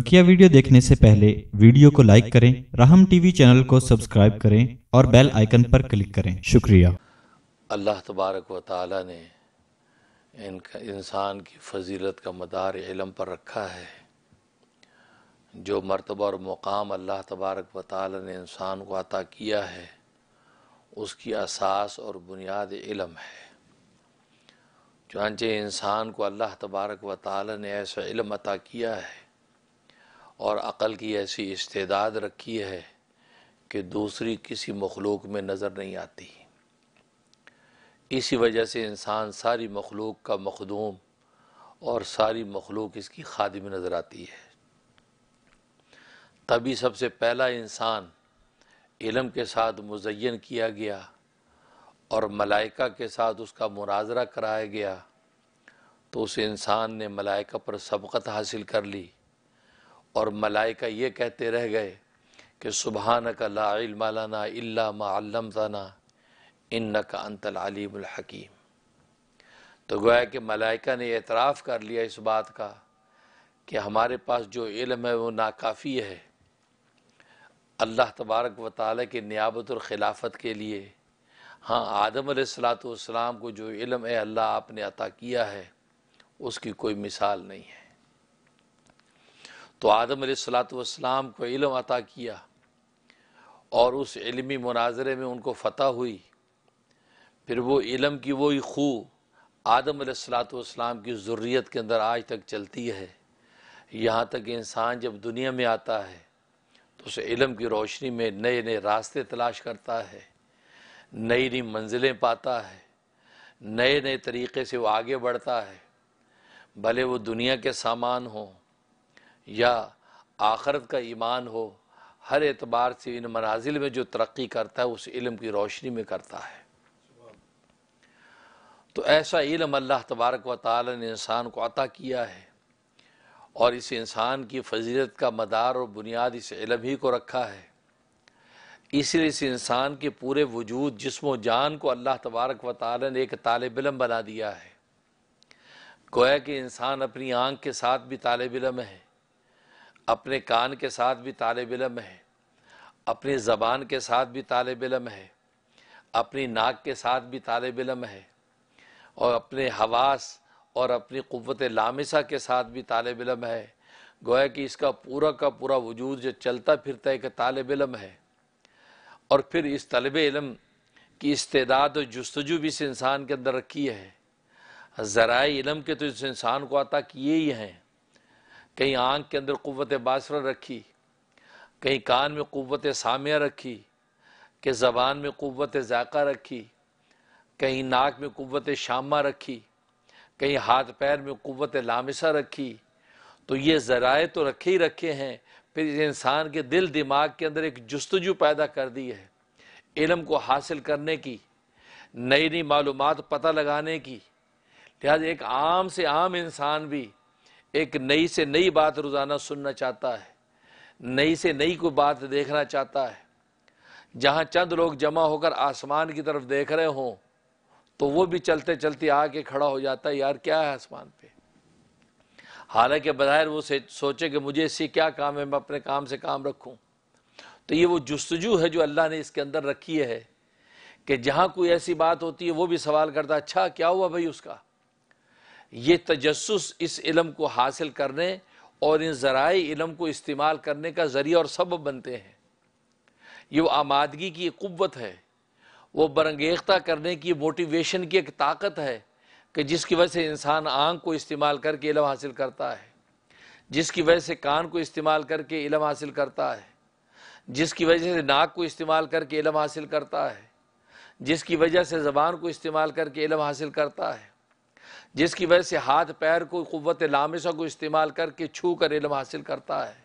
बकिया वीडियो देखने से पहले वीडियो को लाइक करें राहम टीवी चैनल को सब्सक्राइब करें और बेल आइकन पर क्लिक करें शुक्रिया अल्लाह तबारक व ताला ने इनका इंसान की फजीलत का मदार इलम पर रखा है जो मरतबा और मुकाम अल्लाह तबारक व ताला ने इंसान को अता किया है उसकी असास और बुनियाद इलम है चुनाचे इंसान को अल्लाह तबारक व ताली ने ऐसा इलम अता किया है और अक़ल की ऐसी इस्तेदाद रखी है कि दूसरी किसी मखलूक में नज़र नहीं आती इसी वजह से इंसान सारी मखलूक का मखदूम और सारी मखलूक इसकी खादिम नज़र आती है तभी सबसे पहला इंसान इलम के साथ मुजयन किया गया और मलाइका के साथ उसका मुनाजरा कराया गया तो उस इंसान ने मलाइका पर सबकत हासिल कर ली और मलाइका ये कहते रह गए कि सुबहान का ला लाना इल्ला ताना इन का अंतल अलीमहकीम तो गोया कि मलाइका ने एतराफ़ कर लिया इस बात का कि हमारे पास जो इल्म है वो नाकाफ़ी है अल्लाह तबारक व ताली के नियाबत और खिलाफत के लिए हाँ आदम सलाम को जो इल्म है अल्लाह आपने अता किया है उसकी कोई मिसाल नहीं है तो आदम सलातम को इलम अता किया और उस इलमी मुनाजरे में उनको फतह हुई फिर वो इलम की वही खू आदम वाम की ज़रूरीत के अंदर आज तक चलती है यहाँ तक इंसान जब दुनिया में आता है तो उस इलम की रोशनी में नए नए रास्ते तलाश करता है नई नई मंजिलें पाता है नए नए तरीके से वो आगे बढ़ता है भले वो दुनिया के सामान हों या आखरत का ईमान हो हर एतबार से इन मनाजिल में जो तरक्की करता है उस इल्म की रोशनी में करता है तो ऐसा इल्म अल्लाह तबारक व ताली ने इंसान को अता किया है और इस इंसान की फजीलत का मदार और बुनियाद इस इलम ही को रखा है इसलिए इस इंसान के पूरे वजूद जिसम जान को अल्लाह तबारक व ताली ने एक तालब इलम बना दिया है गोया कि इंसान अपनी आँख के साथ भी तालब इलम है अपने कान के साथ भी तालब इलम है अपनी ज़बान के साथ भी तालब इलम है अपनी नाक के साथ भी तालब इलम है और अपने हवास और अपनी क़वत लामिसा के साथ भी तालब इलम है गोया कि इसका पूरा का पूरा वजूद जो चलता फिरता एक तालब इलम है और फिर इस तलब इलम की इस्तेदाद और जस्तजू भी इस इंसान के अंदर रखी है ज़रा इलम के तो इस इंसान को अता किए ही हैं कहीं आँख के अंदर क़वत बासर रखी कहीं कान में कुत सामिया रखी कि ज़बान में क़वत ज़ायका रखी कहीं नाक में क़वत शामा रखी कहीं हाथ पैर में क़वत लामिसा रखी तो ये ज़राए तो रखे ही रखे हैं फिर इंसान के दिल दिमाग के अंदर एक जस्तजू पैदा कर दी है इलम को हासिल करने की नई नई मालूम पता लगाने की लिहाजा एक आम से आम इंसान भी एक नई से नई बात रोज़ाना सुनना चाहता है नई से नई को बात देखना चाहता है जहां चंद लोग जमा होकर आसमान की तरफ देख रहे हों तो वो भी चलते चलते आके खड़ा हो जाता है यार क्या है आसमान पे हालांकि बजायर वो सोचे कि मुझे इससे क्या काम है मैं अपने काम से काम रखूं तो ये वो जस्तजू है जो अल्लाह ने इसके अंदर रखी है कि जहाँ कोई ऐसी बात होती है वो भी सवाल करता अच्छा क्या हुआ भाई उसका ये तजस इस इलम को हासिल करने और इन ज़राए इलम को इस्तेमाल करने का ज़रिया और सबब बनते हैं ये वो आमादगी की एक क़वत है वो बरंगेखता करने की मोटिवेशन की एक ताकत है कि जिसकी वजह से इंसान आँख को इस्तेमाल करके इलम हासिल करता है जिसकी वजह से कान को इस्तेमाल करके इलम हासिल करता है जिसकी वजह से नाक को इस्तेमाल करके इलम हासिल करता है जिसकी वजह से ज़बान को इस्तेमाल करके इलम हासिल करता है जिसकी वजह से हाथ पैर को कुत लामिशा को इस्तेमाल करके छू कर इलम हासिल करता है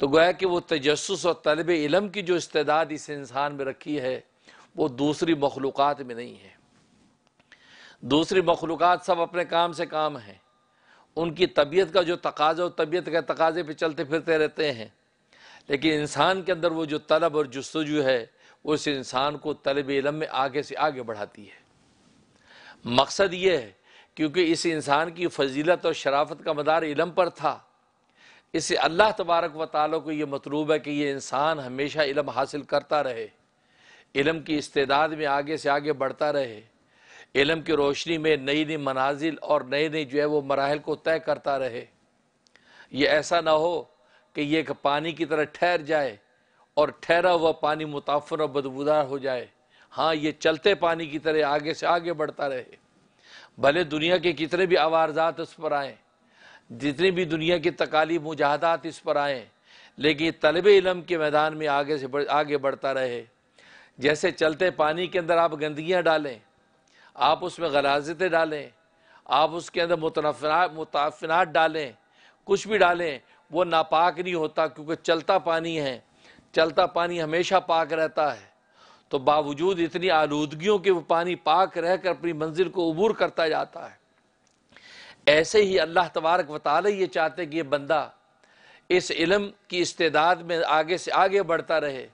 तो गोया कि वह तजस और तलब इलम की जो इस्तेदाद इस इंसान में रखी है वो दूसरी मखलूक में नहीं है दूसरी मखलूक सब अपने काम से काम हैं उनकी तबीयत का जो तकाजा और तबीयत के तकाजे पर चलते फिरते रहते हैं लेकिन इंसान के अंदर वो जो तलब और जस्तजु है वो इस इंसान को तलब इलम में आगे से आगे बढ़ाती है मकसद ये है क्योंकि इस इंसान की फजीलत और शराफत का मदार इलम पर था इससे अल्लाह तबारक व ताली को ये मतलूब है कि यह इंसान हमेशा इलम हासिल करता रहे इलम की इस्तेदाद में आगे से आगे बढ़ता रहे इलम की रोशनी में नई नई मनाजिल और नए नए जो है वो मराहल को तय करता रहे ये ऐसा ना हो कि ये एक पानी की तरह ठहर जाए और ठहरा हुआ पानी मुताफर और बदबूदार हो जाए हाँ ये चलते पानी की तरह आगे से आगे बढ़ता रहे भले दुनिया के कितने भी आवारजात उस पर आएँ जितनी भी दुनिया की तकालीफ मुजाहदात इस पर आए लेकिन तलब इलम के मैदान में आगे से बढ़, आगे बढ़ता रहे जैसे चलते पानी के अंदर आप गंदगियाँ डालें आप उसमें गलाजतें डालें आप उसके अंदर मुतनफना मुताफनात डालें कुछ भी डालें वो नापाक नहीं होता क्योंकि चलता पानी है चलता पानी हमेशा पाक रहता है तो बावजूद इतनी आलूदगियों के वो पानी पाक रह कर अपनी मंजिल को अबूर करता जाता है ऐसे ही अल्लाह तबारक वाले ये चाहते कि ये बंदा इस इलम की इस्तेदाद में आगे से आगे बढ़ता रहे